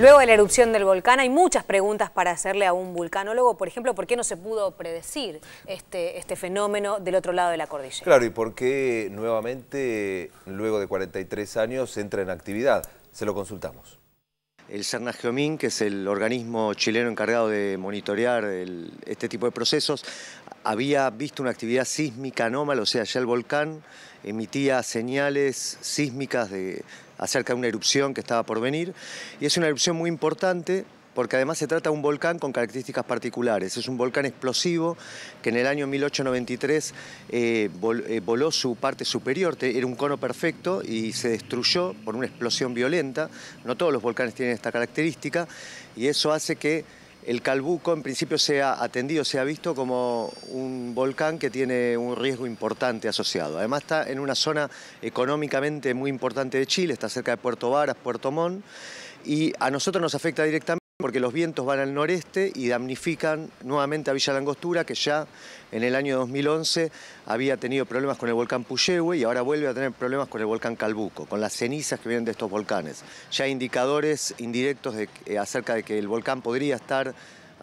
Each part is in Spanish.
Luego de la erupción del volcán hay muchas preguntas para hacerle a un vulcanólogo, por ejemplo, ¿por qué no se pudo predecir este, este fenómeno del otro lado de la cordillera? Claro, y por qué nuevamente, luego de 43 años, entra en actividad. Se lo consultamos. El Geomín, que es el organismo chileno encargado de monitorear este tipo de procesos, había visto una actividad sísmica anómala, o sea, ya el volcán emitía señales sísmicas de, acerca de una erupción que estaba por venir. Y es una erupción muy importante porque además se trata de un volcán con características particulares. Es un volcán explosivo que en el año 1893 eh, eh, voló su parte superior, era un cono perfecto y se destruyó por una explosión violenta. No todos los volcanes tienen esta característica y eso hace que el Calbuco en principio se ha atendido, se ha visto como un volcán que tiene un riesgo importante asociado. Además está en una zona económicamente muy importante de Chile, está cerca de Puerto Varas, Puerto Montt, y a nosotros nos afecta directamente porque los vientos van al noreste y damnifican nuevamente a Villa Langostura, que ya en el año 2011 había tenido problemas con el volcán Puyehue y ahora vuelve a tener problemas con el volcán Calbuco, con las cenizas que vienen de estos volcanes. Ya hay indicadores indirectos eh, acerca de que el volcán podría estar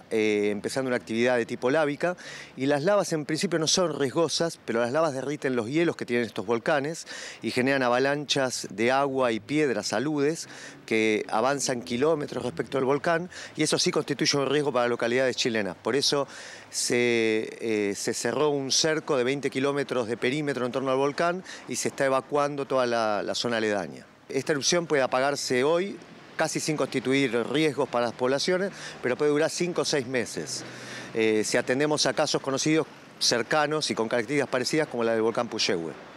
eh, empezando una actividad de tipo lábica y las lavas en principio no son riesgosas, pero las lavas derriten los hielos que tienen estos volcanes y generan avalanchas de agua y piedras, aludes, que avanzan kilómetros respecto al volcán y eso sí constituye un riesgo para localidades chilenas. Por eso se, eh, cerró un cerco de 20 kilómetros de perímetro en torno al volcán y se está evacuando toda la, la zona aledaña. Esta erupción puede apagarse hoy, casi sin constituir riesgos para las poblaciones, pero puede durar cinco o seis meses. Eh, si atendemos a casos conocidos cercanos y con características parecidas como la del volcán Puyehue.